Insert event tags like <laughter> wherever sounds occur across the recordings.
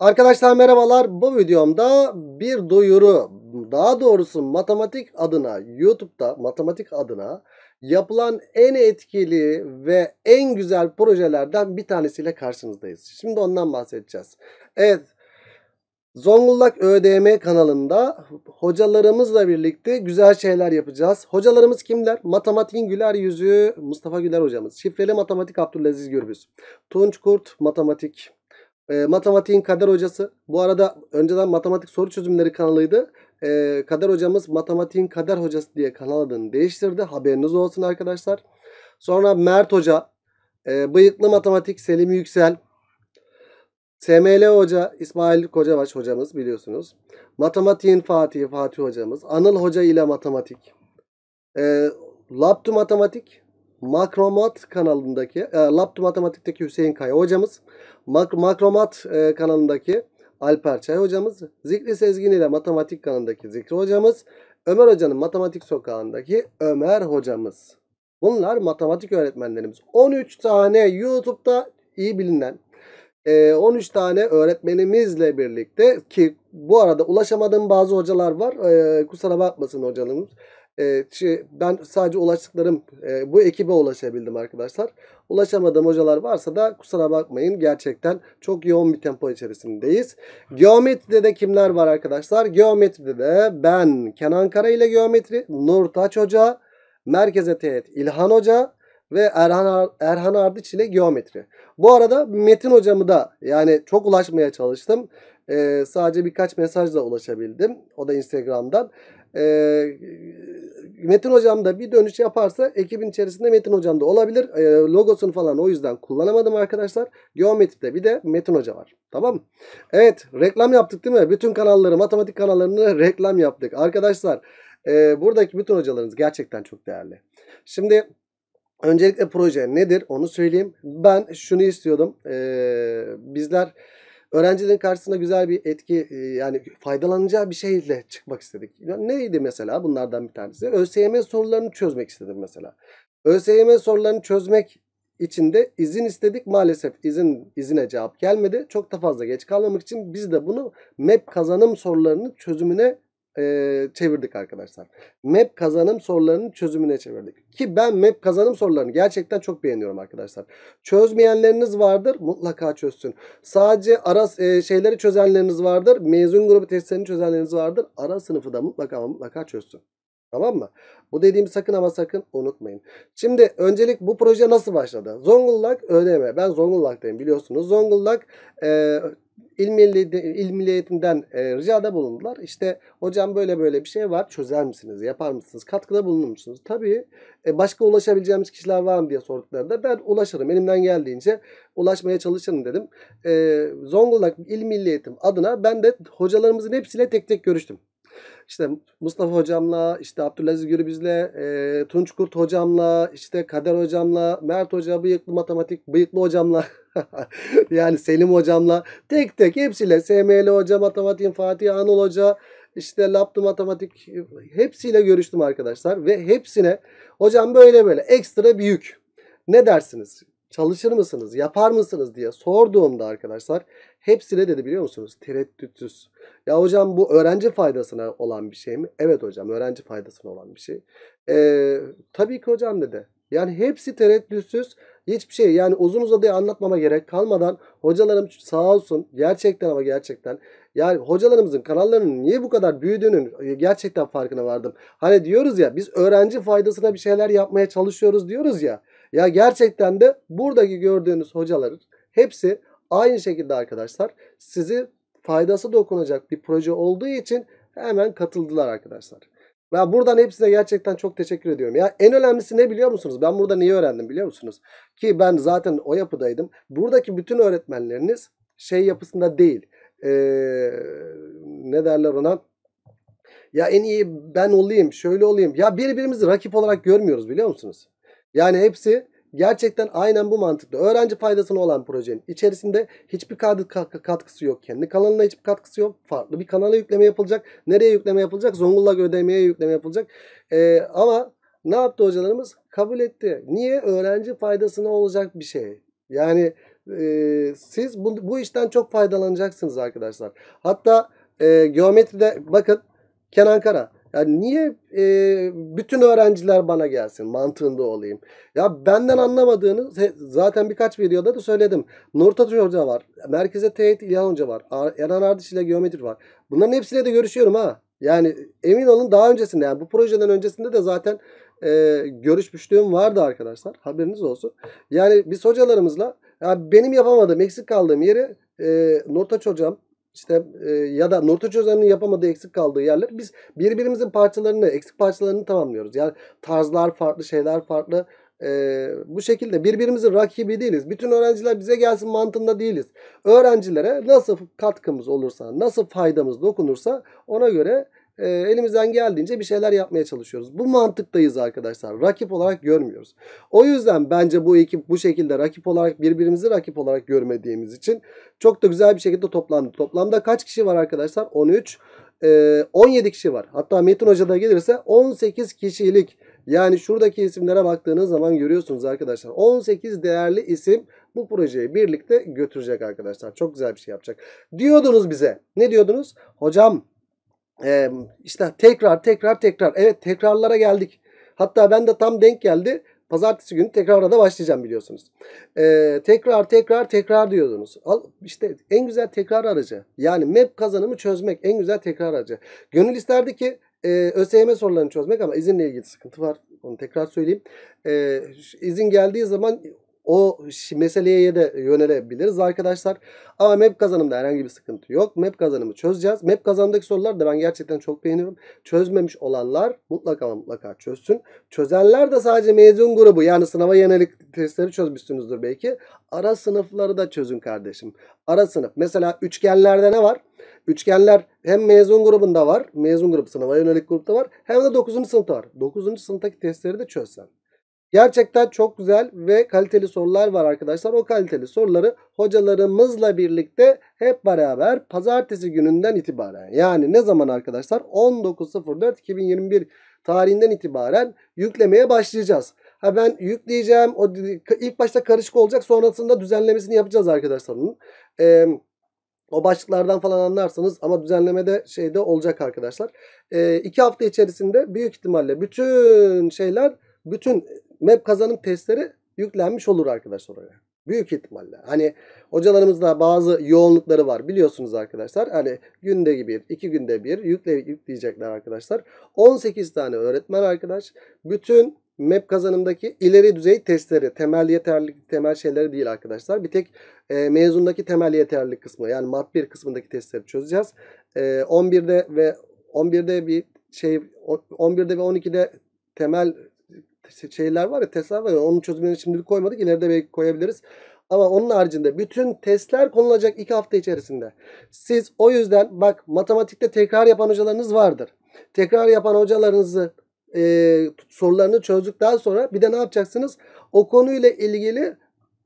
Arkadaşlar merhabalar. Bu videomda bir duyuru, daha doğrusu matematik adına YouTube'da matematik adına yapılan en etkili ve en güzel projelerden bir tanesiyle karşınızdayız. Şimdi ondan bahsedeceğiz. Evet. Zonguldak ÖDM kanalında hocalarımızla birlikte güzel şeyler yapacağız. Hocalarımız kimler? Matematiğin güler yüzü Mustafa Güler hocamız. Şifreli matematik Abdülaziz Gürbüz. Tunç Kurt matematik e, matematiğin Kader Hocası. Bu arada önceden matematik soru çözümleri kanalıydı. E, Kader Hocamız matematiğin Kader Hocası diye kanal adını değiştirdi. Haberiniz olsun arkadaşlar. Sonra Mert Hoca. E, Bıyıklı Matematik Selim Yüksel. SML Hoca, İsmail Kocabaş hocamız biliyorsunuz. Matematiğin Fatih, Fatih hocamız. Anıl Hoca ile matematik. E, Laptu Matematik. Makromat kanalındaki, e, Laptu Matematik'teki Hüseyin Kaya hocamız, Mak Makromat e, kanalındaki Alper Çay hocamız, Zikri Sezgin ile Matematik kanalındaki Zikri hocamız, Ömer hocanın Matematik Sokağı'ndaki Ömer hocamız. Bunlar matematik öğretmenlerimiz. 13 tane YouTube'da iyi bilinen 13 e, tane öğretmenimizle birlikte ki bu arada ulaşamadığım bazı hocalar var. E, kusura bakmasın hocalarımız. Ee, şey, ben sadece ulaştıklarım e, bu ekibe ulaşabildim arkadaşlar. Ulaşamadığım hocalar varsa da kusura bakmayın gerçekten çok yoğun bir tempo içerisindeyiz. Geometride de kimler var arkadaşlar? Geometride de ben Kenan Kara ile geometri, Nurtaç Hoca, Merkeze Teğet İlhan Hoca, ve Erhan, Erhan Ardıç ile geometri. Bu arada Metin hocamı da yani çok ulaşmaya çalıştım. Ee, sadece birkaç mesajla ulaşabildim. O da Instagram'dan e, Metin Hocam da bir dönüş yaparsa ekibin içerisinde Metin Hocam da olabilir. E, logosunu falan o yüzden kullanamadım arkadaşlar. Geometride bir de Metin Hoca var. Tamam Evet reklam yaptık değil mi? Bütün kanalları matematik kanallarını <laughs> reklam yaptık. Arkadaşlar e, buradaki bütün hocalarınız gerçekten çok değerli. Şimdi öncelikle proje nedir onu söyleyeyim. Ben şunu istiyordum. E, bizler öğrencilerin karşısında güzel bir etki e, yani faydalanacağı bir şeyle çıkmak istedik. neydi mesela bunlardan bir tanesi? ÖSYM sorularını çözmek istedim mesela. ÖSYM sorularını çözmek için de izin istedik. Maalesef izin izine cevap gelmedi. Çok da fazla geç kalmamak için biz de bunu MEP kazanım sorularının çözümüne e, çevirdik arkadaşlar. Map kazanım sorularının çözümüne çevirdik. Ki ben map kazanım sorularını gerçekten çok beğeniyorum arkadaşlar. Çözmeyenleriniz vardır mutlaka çözsün. Sadece ara e, şeyleri çözenleriniz vardır. Mezun grubu testlerini çözenleriniz vardır. Ara sınıfı da mutlaka mutlaka çözsün. Tamam mı? Bu dediğimi sakın ama sakın unutmayın. Şimdi öncelik bu proje nasıl başladı? Zonguldak ÖDM. Ben Zonguldak'tayım biliyorsunuz. Zonguldak e, İl milli, eğitimden e, ricada bulundular. İşte hocam böyle böyle bir şey var. Çözer misiniz? Yapar mısınız? Katkıda bulunur musunuz? Tabii e, başka ulaşabileceğimiz kişiler var mı diye sorduklarında ben ulaşırım. Elimden geldiğince ulaşmaya çalışırım dedim. E, Zonguldak İl Milli Eğitim adına ben de hocalarımızın hepsiyle tek tek görüştüm. İşte Mustafa hocamla, işte Abdülaziz Gürbüz'le, e, Tunç Kurt hocamla, işte Kader hocamla, Mert hoca bıyıklı matematik bıyıklı hocamla <laughs> yani Selim hocamla tek tek hepsiyle SML hoca, matematik Fatih Anıl hoca, işte laptı matematik hepsiyle görüştüm arkadaşlar ve hepsine hocam böyle böyle ekstra bir yük. Ne dersiniz? Çalışır mısınız? Yapar mısınız diye sorduğumda arkadaşlar Hepsine dedi biliyor musunuz? Tereddütsüz. Ya hocam bu öğrenci faydasına olan bir şey mi? Evet hocam öğrenci faydasına olan bir şey. Ee, tabii ki hocam dedi. Yani hepsi tereddütsüz. Hiçbir şey yani uzun uzadıya anlatmama gerek kalmadan hocalarım sağ olsun gerçekten ama gerçekten yani hocalarımızın kanallarının niye bu kadar büyüdüğünün e, gerçekten farkına vardım. Hani diyoruz ya biz öğrenci faydasına bir şeyler yapmaya çalışıyoruz diyoruz ya. Ya gerçekten de buradaki gördüğünüz hocaların hepsi Aynı şekilde arkadaşlar sizi faydası dokunacak bir proje olduğu için hemen katıldılar arkadaşlar. Ben buradan hepsine gerçekten çok teşekkür ediyorum. Ya en önemlisi ne biliyor musunuz? Ben burada niye öğrendim biliyor musunuz? Ki ben zaten o yapıdaydım. Buradaki bütün öğretmenleriniz şey yapısında değil. Ee, ne derler ona? Ya en iyi ben olayım, şöyle olayım. Ya birbirimizi rakip olarak görmüyoruz biliyor musunuz? Yani hepsi Gerçekten aynen bu mantıklı. Öğrenci faydasına olan projenin içerisinde hiçbir katkısı yok. Kendi kanalına hiçbir katkısı yok. Farklı bir kanala yükleme yapılacak. Nereye yükleme yapılacak? Zonguldak ödemeye yükleme yapılacak. Ee, ama ne yaptı hocalarımız? Kabul etti. Niye? Öğrenci faydasına olacak bir şey. Yani e, siz bu, bu işten çok faydalanacaksınız arkadaşlar. Hatta e, geometride bakın Kenan Kara yani niye e, bütün öğrenciler bana gelsin mantığında olayım. Ya benden anlamadığını zaten birkaç videoda da söyledim. Nurtaç Hoca var. Merkeze Teğet İlhan Hoca var. Erhan Ardıç ile Geometri var. Bunların hepsiyle de görüşüyorum ha. Yani emin olun daha öncesinde yani bu projeden öncesinde de zaten e, görüşmüşlüğüm vardı arkadaşlar. Haberiniz olsun. Yani biz hocalarımızla ya benim yapamadığım eksik kaldığım yeri e, Nurtaç Hocam işte e, ya da Nurtaç Özer'in yapamadığı eksik kaldığı yerler biz birbirimizin parçalarını eksik parçalarını tamamlıyoruz. Yani tarzlar farklı şeyler farklı e, bu şekilde birbirimizin rakibi değiliz. Bütün öğrenciler bize gelsin mantığında değiliz. Öğrencilere nasıl katkımız olursa, nasıl faydamız dokunursa ona göre e, elimizden geldiğince bir şeyler yapmaya çalışıyoruz. Bu mantıktayız arkadaşlar. Rakip olarak görmüyoruz. O yüzden bence bu ekip bu şekilde rakip olarak birbirimizi rakip olarak görmediğimiz için çok da güzel bir şekilde toplandı. Toplamda kaç kişi var arkadaşlar? 13. E, 17 kişi var. Hatta Metin Hoca da gelirse 18 kişilik yani şuradaki isimlere baktığınız zaman görüyorsunuz arkadaşlar. 18 değerli isim bu projeyi birlikte götürecek arkadaşlar. Çok güzel bir şey yapacak. Diyordunuz bize. Ne diyordunuz? Hocam e, işte tekrar tekrar tekrar evet tekrarlara geldik. Hatta ben de tam denk geldi. Pazartesi günü tekrara da başlayacağım biliyorsunuz. Ee, tekrar tekrar tekrar diyordunuz. Al, işte en güzel tekrar aracı. Yani Mep kazanımı çözmek en güzel tekrar aracı. Gönül isterdi ki e, ÖSYM sorularını çözmek ama izinle ilgili sıkıntı var. Onu tekrar söyleyeyim. E, izin geldiği zaman o meseleye ya da yönelebiliriz arkadaşlar. Ama map kazanımda herhangi bir sıkıntı yok. Map kazanımı çözeceğiz. Map kazanımdaki sorular da ben gerçekten çok beğeniyorum. Çözmemiş olanlar mutlaka mutlaka çözsün. Çözenler de sadece mezun grubu yani sınava yönelik testleri çözmüşsünüzdür belki. Ara sınıfları da çözün kardeşim. Ara sınıf. Mesela üçgenlerde ne var? Üçgenler hem mezun grubunda var. Mezun grup sınava yönelik grupta var. Hem de 9. sınıfta var. 9. sınıftaki testleri de çözsen. Gerçekten çok güzel ve kaliteli sorular var arkadaşlar. O kaliteli soruları hocalarımızla birlikte hep beraber pazartesi gününden itibaren yani ne zaman arkadaşlar 19.04.2021 tarihinden itibaren yüklemeye başlayacağız. Ha ben yükleyeceğim. O ilk başta karışık olacak. Sonrasında düzenlemesini yapacağız arkadaşlar. Ee, o başlıklardan falan anlarsanız ama düzenlemede şeyde olacak arkadaşlar. Ee, iki hafta içerisinde büyük ihtimalle bütün şeyler bütün map kazanım testleri yüklenmiş olur arkadaşlar oraya. Büyük ihtimalle. Hani hocalarımızda bazı yoğunlukları var biliyorsunuz arkadaşlar. Hani günde bir, iki günde bir yükle, yükleyecekler arkadaşlar. 18 tane öğretmen arkadaş bütün Map kazanımdaki ileri düzey testleri, temel yeterlilik, temel şeyleri değil arkadaşlar. Bir tek e, mezundaki temel yeterlilik kısmı yani MAT 1 kısmındaki testleri çözeceğiz. E, 11'de ve 11'de bir şey 11'de ve 12'de temel şeyler var ya testler var ya onun çözümlerini şimdilik koymadık ileride belki koyabiliriz. Ama onun haricinde bütün testler konulacak iki hafta içerisinde. Siz o yüzden bak matematikte tekrar yapan hocalarınız vardır. Tekrar yapan hocalarınızı e, sorularını çözdükten sonra bir de ne yapacaksınız? O konuyla ilgili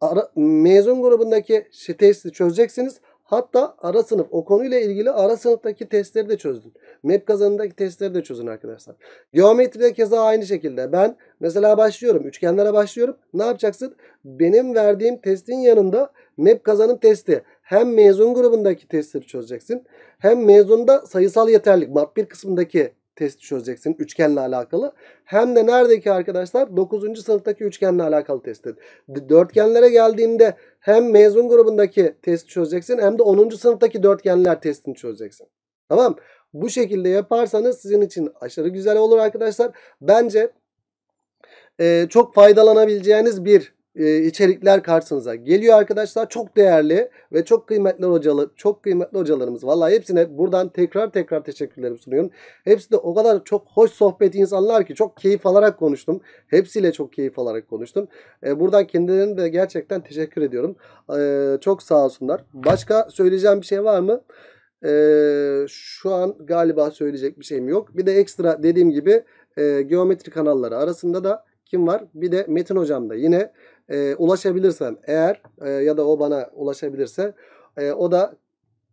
ara, mezun grubundaki testi çözeceksiniz. Hatta ara sınıf o konuyla ilgili ara sınıftaki testleri de çözdün. MEP kazanındaki testleri de çözün arkadaşlar. Geometride keza aynı şekilde. Ben mesela başlıyorum. Üçgenlere başlıyorum. Ne yapacaksın? Benim verdiğim testin yanında MEP kazanın testi. Hem mezun grubundaki testleri çözeceksin. Hem mezunda sayısal yeterlik MAP 1 kısmındaki testi çözeceksin üçgenle alakalı. Hem de neredeki arkadaşlar 9. sınıftaki üçgenle alakalı testi Dörtgenlere geldiğinde hem mezun grubundaki testi çözeceksin hem de 10. sınıftaki dörtgenler testini çözeceksin. Tamam bu şekilde yaparsanız sizin için aşırı güzel olur arkadaşlar. Bence e, çok faydalanabileceğiniz bir e, içerikler karşınıza geliyor arkadaşlar. Çok değerli ve çok kıymetli hocalı, çok kıymetli hocalarımız. Vallahi hepsine buradan tekrar tekrar teşekkürlerimi sunuyorum. Hepsi de o kadar çok hoş sohbet insanlar ki çok keyif alarak konuştum. Hepsiyle çok keyif alarak konuştum. E, buradan kendilerine de gerçekten teşekkür ediyorum. E, çok sağ olsunlar. Başka söyleyeceğim bir şey var mı? Ee, şu an galiba söyleyecek bir şeyim yok. Bir de ekstra dediğim gibi e, geometri kanalları arasında da kim var? Bir de Metin hocam da yine e, ulaşabilirsem eğer e, ya da o bana ulaşabilirse e, o da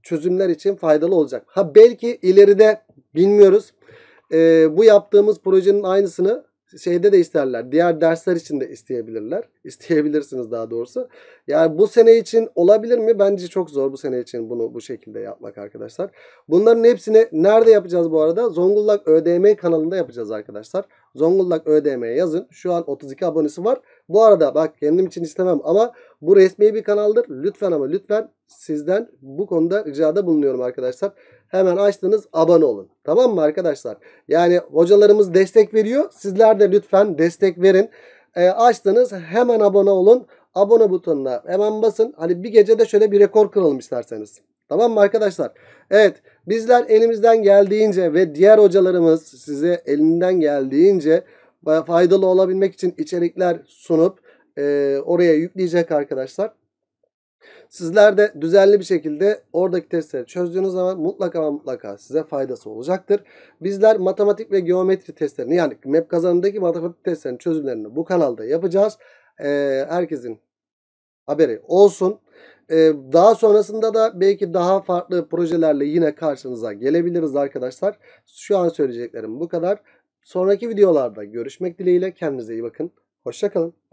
çözümler için faydalı olacak. Ha belki ileride bilmiyoruz. E, bu yaptığımız projenin aynısını şeyde de isterler. Diğer dersler için de isteyebilirler. <laughs> İsteyebilirsiniz daha doğrusu. Yani bu sene için olabilir mi? Bence çok zor bu sene için bunu bu şekilde yapmak arkadaşlar. Bunların hepsini nerede yapacağız bu arada? Zonguldak ÖDM kanalında yapacağız arkadaşlar. Zonguldak ÖDM'ye yazın. Şu an 32 abonesi var. Bu arada bak kendim için istemem ama bu resmi bir kanaldır. Lütfen ama lütfen sizden bu konuda ricada bulunuyorum arkadaşlar. Hemen açtınız abone olun. Tamam mı arkadaşlar? Yani hocalarımız destek veriyor. Sizler de lütfen destek verin. E, ee, açtınız hemen abone olun. Abone butonuna hemen basın. Hani bir gecede şöyle bir rekor kıralım isterseniz. Tamam mı arkadaşlar? Evet bizler elimizden geldiğince ve diğer hocalarımız size elinden geldiğince faydalı olabilmek için içerikler sunup e, oraya yükleyecek arkadaşlar. Sizler de düzenli bir şekilde oradaki testleri çözdüğünüz zaman mutlaka mutlaka size faydası olacaktır. Bizler matematik ve geometri testlerini yani MEP kazanındaki matematik testlerinin çözümlerini bu kanalda yapacağız. Ee, herkesin haberi olsun. Ee, daha sonrasında da belki daha farklı projelerle yine karşınıza gelebiliriz arkadaşlar. Şu an söyleyeceklerim bu kadar. Sonraki videolarda görüşmek dileğiyle kendinize iyi bakın. Hoşçakalın.